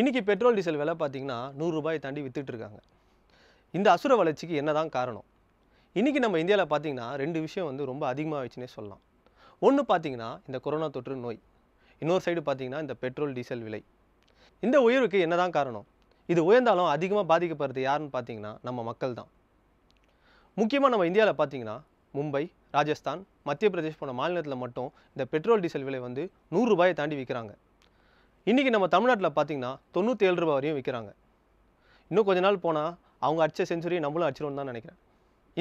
இன்றைக்கி petrol diesel விலை பார்த்திங்கன்னா நூறுரூபாயை தாண்டி விற்றுட்டுருக்காங்க இந்த அசுர வளர்ச்சிக்கு என்ன தான் காரணம் இன்றைக்கி நம்ம இந்தியாவில் பார்த்திங்கன்னா ரெண்டு விஷயம் வந்து ரொம்ப அதிகமாக வச்சுனே சொல்லலாம் ஒன்று பார்த்திங்கன்னா இந்த கொரோனா தொற்று நோய் இன்னொரு சைடு பார்த்திங்கன்னா இந்த பெட்ரோல் டீசல் விலை இந்த உயர்வுக்கு என்ன தான் காரணம் இது உயர்ந்தாலும் அதிகமாக பாதிக்கப்படுறது யாருன்னு பார்த்திங்கன்னா நம்ம மக்கள் தான் முக்கியமாக நம்ம இந்தியாவில் பார்த்திங்கன்னா மும்பை ராஜஸ்தான் மத்திய பிரதேஷ் போன மாநிலத்தில் மட்டும் இந்த பெட்ரோல் டீசல் விலை வந்து நூறுரூபாயை தாண்டி விற்கிறாங்க இன்றைக்கி நம்ம தமிழ்நாட்டில் பார்த்திங்கன்னா தொண்ணூற்றி ஏழு ரூபா வரையும் விற்கிறாங்க இன்னும் கொஞ்ச நாள் போனால் அவங்க அடித்த செஞ்சுரி நம்மளும் அடிச்சிடணும்னு தான் நினைக்கிறேன்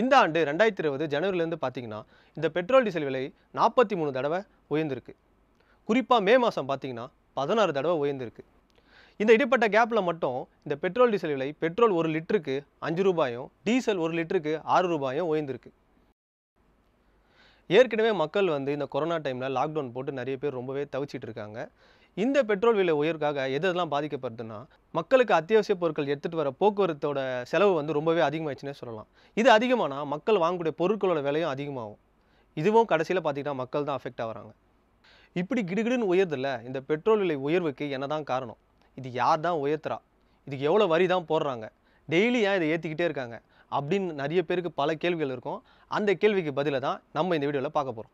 இந்த ஆண்டு ரெண்டாயிரத்தி இருபது ஜனவரிலேருந்து பார்த்திங்கன்னா இந்த பெட்ரோல் டீசல் விலை நாற்பத்தி மூணு தடவை உயர்ந்திருக்கு குறிப்பாக மே மாதம் பார்த்திங்கன்னா பதினாறு தடவை உயர்ந்திருக்கு இந்த இடைப்பட்ட கேப்பில் மட்டும் இந்த பெட்ரோல் டீசல் விலை பெட்ரோல் ஒரு லிட்டருக்கு அஞ்சு ரூபாயும் டீசல் ஒரு லிட்டருக்கு ஆறு ரூபாயும் உயர்ந்திருக்கு ஏற்கனவே மக்கள் வந்து இந்த கொரோனா டைமில் லாக்டவுன் போட்டு நிறைய பேர் ரொம்பவே தவிச்சிட்டு இருக்காங்க இந்த பெட்ரோல் விலை உயர்வுக்காக எது எதெல்லாம் பாதிக்கப்படுதுன்னா மக்களுக்கு அத்தியாவசிய பொருட்கள் எடுத்துகிட்டு வர போக்குவரத்தோட செலவு வந்து ரொம்பவே அதிகமாகிடுச்சுன்னே சொல்லலாம் இது அதிகமானால் மக்கள் வாங்கக்கூடிய பொருட்களோட விலையும் அதிகமாகும் இதுவும் கடைசியில் பார்த்திங்கன்னா மக்கள் தான் அஃபெக்ட் ஆகிறாங்க இப்படி கிடுகிடுன்னு உயர்தில்ல இந்த பெட்ரோல் விலை உயர்வுக்கு என்ன தான் காரணம் இது யார் தான் உயர்த்துறா இதுக்கு எவ்வளோ வரி தான் போடுறாங்க டெய்லி ஏன் இதை ஏற்றிக்கிட்டே இருக்காங்க அப்படின்னு நிறைய பேருக்கு பல கேள்விகள் இருக்கும் அந்த கேள்விக்கு பதிலாக தான் நம்ம இந்த வீடியோவில் பார்க்க போகிறோம்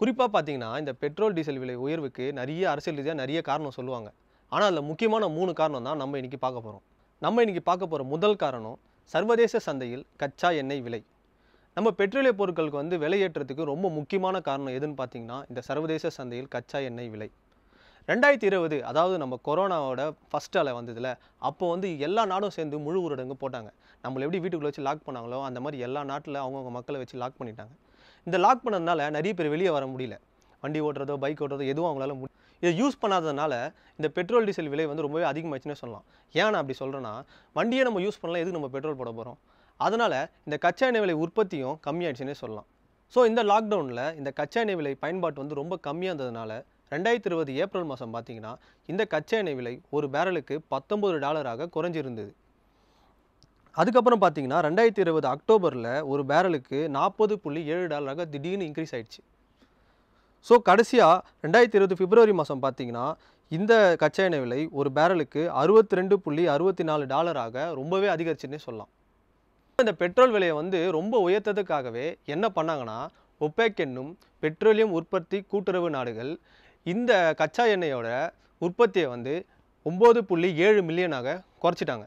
குறிப்பாக பார்த்தீங்கன்னா இந்த பெட்ரோல் டீசல் விலை உயர்வுக்கு நிறைய அரசியல் ரீதியாக நிறைய காரணம் சொல்லுவாங்க ஆனால் அதில் முக்கியமான மூணு காரணம் தான் நம்ம இன்றைக்கி பார்க்க போகிறோம் நம்ம இன்றைக்கி பார்க்க போகிற முதல் காரணம் சர்வதேச சந்தையில் கச்சா எண்ணெய் விலை நம்ம பெட்ரோலிய பொருட்களுக்கு வந்து விலையேற்றத்துக்கு ரொம்ப முக்கியமான காரணம் எதுன்னு பார்த்தீங்கன்னா இந்த சர்வதேச சந்தையில் கச்சா எண்ணெய் விலை ரெண்டாயிரத்தி இருபது அதாவது நம்ம கொரோனாவோட ஃபஸ்ட் அலை வந்ததில் அப்போ வந்து எல்லா நாடும் சேர்ந்து முழு ஊரடங்கு போட்டாங்க நம்மளை எப்படி வீட்டுக்குள்ளே வச்சு லாக் பண்ணாங்களோ அந்த மாதிரி எல்லா நாட்டில் அவங்கவுங்க மக்களை வச்சு லாக் பண்ணிட்டாங்க இந்த லாக் பண்ணதுனால நிறைய பேர் வெளியே வர முடியல வண்டி ஓட்டுறதோ பைக் ஓட்டுறதோ எதுவும் அவங்களால முடி இதை யூஸ் பண்ணாததுனால இந்த பெட்ரோல் டீசல் விலை வந்து ரொம்பவே அதிகமாகச்சுன்னே சொல்லலாம் ஏன் நான் அப்படி சொல்கிறேன்னா வண்டியை நம்ம யூஸ் பண்ணலாம் எதுக்கு நம்ம பெட்ரோல் போட போகிறோம் அதனால் இந்த கச்சா எண்ணெய் விலை உற்பத்தியும் கம்மியாயிடுச்சுன்னே சொல்லலாம் ஸோ இந்த லாக்டவுனில் இந்த கச்சா எண்ணெய் விலை பயன்பாட்டு வந்து ரொம்ப கம்மியாக இருந்ததுனால ரெண்டாயிரத்தி இருபது ஏப்ரல் மாதம் பார்த்தீங்கன்னா இந்த கச்சா எண்ணெய் விலை ஒரு பேரலுக்கு பத்தொம்பது டாலராக குறைஞ்சிருந்தது அதுக்கப்புறம் பார்த்தீங்கன்னா ரெண்டாயிரத்தி இருபது அக்டோபரில் ஒரு பேரலுக்கு நாற்பது புள்ளி ஏழு டாலராக திடீர்னு இன்க்ரீஸ் ஆயிடுச்சு ஸோ கடைசியாக ரெண்டாயிரத்தி இருபது பிப்ரவரி மாதம் பார்த்தீங்கன்னா இந்த கச்சா எண்ணெய் விலை ஒரு பேரலுக்கு அறுபத்தி ரெண்டு புள்ளி அறுபத்தி நாலு டாலராக ரொம்பவே அதிகரிச்சுன்னே சொல்லலாம் இந்த பெட்ரோல் விலையை வந்து ரொம்ப உயர்த்ததுக்காகவே என்ன பண்ணாங்கன்னா ஒப்பேக் என்னும் பெட்ரோலியம் உற்பத்தி கூட்டுறவு நாடுகள் இந்த கச்சா எண்ணெயோட உற்பத்தியை வந்து ஒம்பது புள்ளி ஏழு மில்லியனாக குறைச்சிட்டாங்க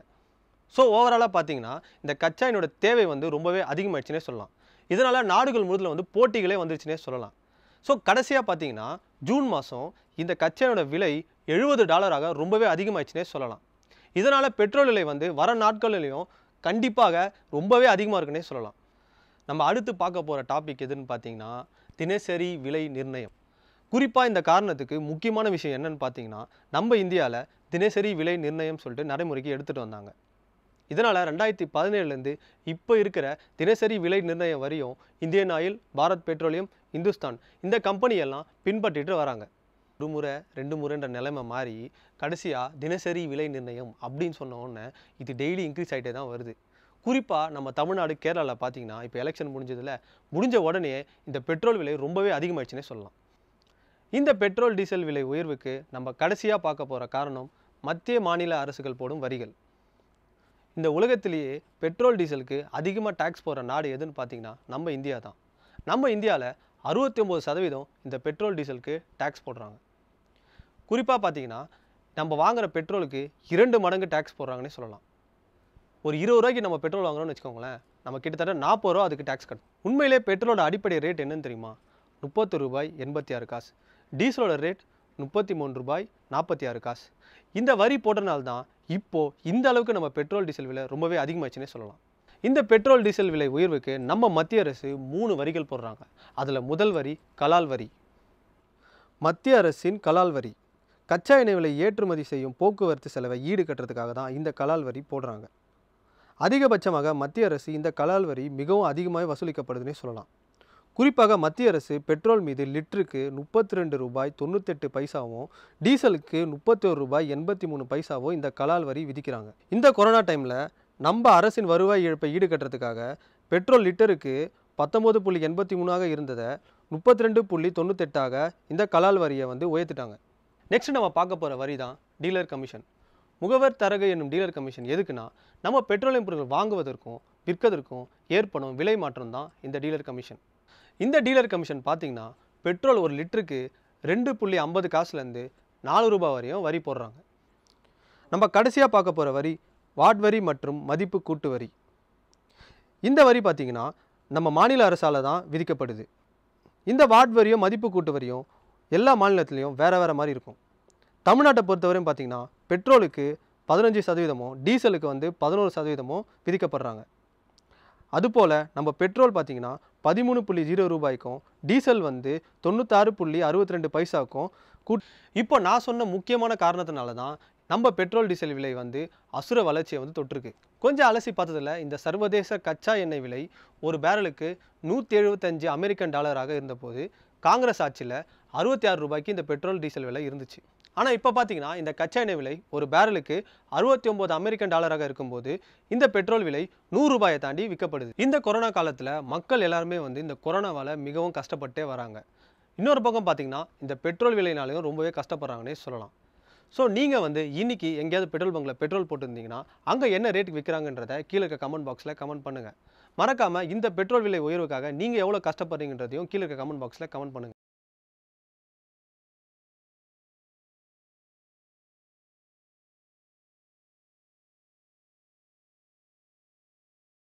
ஸோ ஓவராலாக பார்த்தீங்கன்னா இந்த கச்சா எண்ணோட தேவை வந்து ரொம்பவே அதிகமாகிடுச்சுனே சொல்லலாம் இதனால் நாடுகள் முழுதில் வந்து போட்டிகளே வந்துருச்சுனே சொல்லலாம் ஸோ கடைசியாக பார்த்தீங்கன்னா ஜூன் மாதம் இந்த கச்சாயோட விலை எழுபது டாலராக ரொம்பவே அதிகமாகிடுச்சுனே சொல்லலாம் இதனால் பெட்ரோல் விலை வந்து வர நாட்கள்லையும் கண்டிப்பாக ரொம்பவே அதிகமாக இருக்குன்னே சொல்லலாம் நம்ம அடுத்து பார்க்க போகிற டாபிக் எதுன்னு பார்த்தீங்கன்னா தினசரி விலை நிர்ணயம் குறிப்பாக இந்த காரணத்துக்கு முக்கியமான விஷயம் என்னென்னு பார்த்தீங்கன்னா நம்ம இந்தியாவில் தினசரி விலை நிர்ணயம் சொல்லிட்டு நடைமுறைக்கு எடுத்துகிட்டு வந்தாங்க இதனால் ரெண்டாயிரத்தி பதினேழுலேருந்து இப்போ இருக்கிற தினசரி விலை நிர்ணயம் வரையும் Indian Oil Bharat petroleum Hindustan இந்த கம்பெனியெல்லாம் பின்பற்றிட்டு வராங்க ஒரு முறை ரெண்டு முறைன்ற நிலைமை மாறி கடைசியாக தினசரி விலை நிர்ணயம் அப்படின்னு சொன்ன இது டெய்லி இன்க்ரீஸ் ஆகிட்டே தான் வருது குறிப்பாக நம்ம தமிழ்நாடு கேரளாவில் பார்த்தீங்கன்னா இப்போ எலெக்ஷன் முடிஞ்சதில் முடிஞ்ச உடனே இந்த பெட்ரோல் விலை ரொம்பவே அதிகமாகிடுச்சுன்னே சொல்லலாம் இந்த பெட்ரோல் டீசல் விலை உயர்வுக்கு நம்ம கடைசியாக பார்க்க போகிற காரணம் மத்திய மாநில அரசுகள் போடும் வரிகள் இந்த உலகத்திலேயே பெட்ரோல் டீசலுக்கு அதிகமாக டேக்ஸ் போடுற நாடு எதுன்னு பார்த்தீங்கன்னா நம்ம இந்தியா தான் நம்ம இந்தியாவில் அறுபத்தி ஒம்பது சதவீதம் இந்த பெட்ரோல் டீசலுக்கு டேக்ஸ் போடுறாங்க குறிப்பாக பார்த்தீங்கன்னா நம்ம வாங்குகிற பெட்ரோலுக்கு இரண்டு மடங்கு டேக்ஸ் போடுறாங்கன்னே சொல்லலாம் ஒரு இருபது ரூபாய்க்கு நம்ம பெட்ரோல் வாங்குறோம்னு வச்சுக்கோங்களேன் நம்ம கிட்டத்தட்ட நாற்பது ரூபா அதுக்கு டேக்ஸ் கட்டணும் உண்மையிலே பெட்ரோலோட அடிப்படை ரேட் என்னன்னு தெரியுமா முப்பத்து ரூபாய் எண்பத்தி ஆறு காசு டீசலோட ரேட் முப்பத்தி மூணு ரூபாய் நாற்பத்தி ஆறு காசு இந்த வரி போட்டனால்தான் இப்போது இந்த அளவுக்கு நம்ம பெட்ரோல் டீசல் விலை ரொம்பவே அதிகமாகச்சுனே சொல்லலாம் இந்த பெட்ரோல் டீசல் விலை உயர்வுக்கு நம்ம மத்திய அரசு மூணு வரிகள் போடுறாங்க அதில் முதல் வரி கலால் வரி மத்திய அரசின் கலால் வரி கச்சா எண்ணெய் விலை ஏற்றுமதி செய்யும் போக்குவரத்து செலவை ஈடு கட்டுறதுக்காக தான் இந்த கலால் வரி போடுறாங்க அதிகபட்சமாக மத்திய அரசு இந்த கலால் வரி மிகவும் அதிகமாக வசூலிக்கப்படுதுன்னே சொல்லலாம் குறிப்பாக மத்திய அரசு பெட்ரோல் மீது லிட்டருக்கு முப்பத்தி ரெண்டு ரூபாய் தொண்ணூத்தெட்டு பைசாவும் டீசலுக்கு முப்பத்தோரு ரூபாய் எண்பத்தி மூணு பைசாவும் இந்த கலால் வரி விதிக்கிறாங்க இந்த கொரோனா டைமில் நம்ம அரசின் வருவாய் இழப்பை ஈடுகட்டுறதுக்காக பெட்ரோல் லிட்டருக்கு பத்தொம்போது புள்ளி எண்பத்தி மூணாக இருந்ததை முப்பத்தி ரெண்டு புள்ளி தொண்ணூத்தெட்டாக இந்த கலால் வரியை வந்து உயர்த்திட்டாங்க நெக்ஸ்ட் நம்ம பார்க்க போகிற வரி தான் டீலர் கமிஷன் முகவர் தரகு என்னும் டீலர் கமிஷன் எதுக்குன்னா நம்ம பெட்ரோலியம் பொருட்கள் வாங்குவதற்கும் விற்கதற்கும் ஏற்படும் விலை மாற்றம் தான் இந்த டீலர் கமிஷன் இந்த டீலர் கமிஷன் பார்த்திங்கன்னா பெட்ரோல் ஒரு லிட்டருக்கு ரெண்டு புள்ளி ஐம்பது காசுலேருந்து நாலு ரூபாய் வரையும் வரி போடுறாங்க நம்ம கடைசியாக பார்க்க போகிற வரி வாட் வரி மற்றும் மதிப்பு கூட்டு வரி இந்த வரி பார்த்திங்கன்னா நம்ம மாநில அரசால் தான் விதிக்கப்படுது இந்த வாட் வரியும் மதிப்பு கூட்டு வரியும் எல்லா மாநிலத்திலையும் வேறு வேறு மாதிரி இருக்கும் தமிழ்நாட்டை பொறுத்தவரையும் பார்த்திங்கன்னா பெட்ரோலுக்கு பதினஞ்சு சதவீதமும் டீசலுக்கு வந்து பதினோரு சதவீதமும் விதிக்கப்படுறாங்க அதுபோல் நம்ம பெட்ரோல் பார்த்திங்கன்னா பதிமூணு புள்ளி ஜீரோ ரூபாய்க்கும் டீசல் வந்து தொண்ணூத்தாறு புள்ளி அறுபத்தி ரெண்டு பைசாக்கும் கூட் இப்போ நான் சொன்ன முக்கியமான காரணத்தினால தான் நம்ம பெட்ரோல் டீசல் விலை வந்து அசுர வளர்ச்சியை வந்து தொட்டிருக்கு கொஞ்சம் அலசி பார்த்ததில் இந்த சர்வதேச கச்சா எண்ணெய் விலை ஒரு பேரலுக்கு நூற்றி எழுபத்தஞ்சு அமெரிக்கன் டாலராக இருந்தபோது காங்கிரஸ் ஆட்சியில் அறுபத்தி ஆறு ரூபாய்க்கு இந்த பெட்ரோல் டீசல் விலை இருந்துச்சு ஆனால் இப்போ பார்த்தீங்கன்னா இந்த கச்சா எண்ணெய் விலை ஒரு பேரலுக்கு அறுபத்தி ஒம்பது அமெரிக்கன் டாலராக இருக்கும்போது இந்த பெட்ரோல் விலை நூறு ரூபாயை தாண்டி விற்கப்படுது இந்த கொரோனா காலத்தில் மக்கள் எல்லாருமே வந்து இந்த கொரோனாவால் மிகவும் கஷ்டப்பட்டே வராங்க இன்னொரு பக்கம் பார்த்தீங்கன்னா இந்த பெட்ரோல் விலையினாலையும் ரொம்பவே கஷ்டப்படுறாங்கன்னே சொல்லலாம் ஸோ நீங்கள் வந்து இன்றைக்கி எங்கேயாவது பெட்ரோல் பங்கில் பெட்ரோல் போட்டுருந்தீங்கன்னா அங்கே என்ன ரேட்டுக்கு விற்கிறாங்கன்றத கீழே இருக்க கமெண்ட் பாக்ஸில் கமெண்ட் பண்ணுங்கள் மறக்காமல் இந்த பெட்ரோல் விலை உயர்வுக்காக நீங்கள் எவ்வளோ கஷ்டப்படுறீங்கன்றதையும் கீழே இருக்க கமெண்ட் பாக்ஸில் கமெண்ட் பண்ணுங்கள்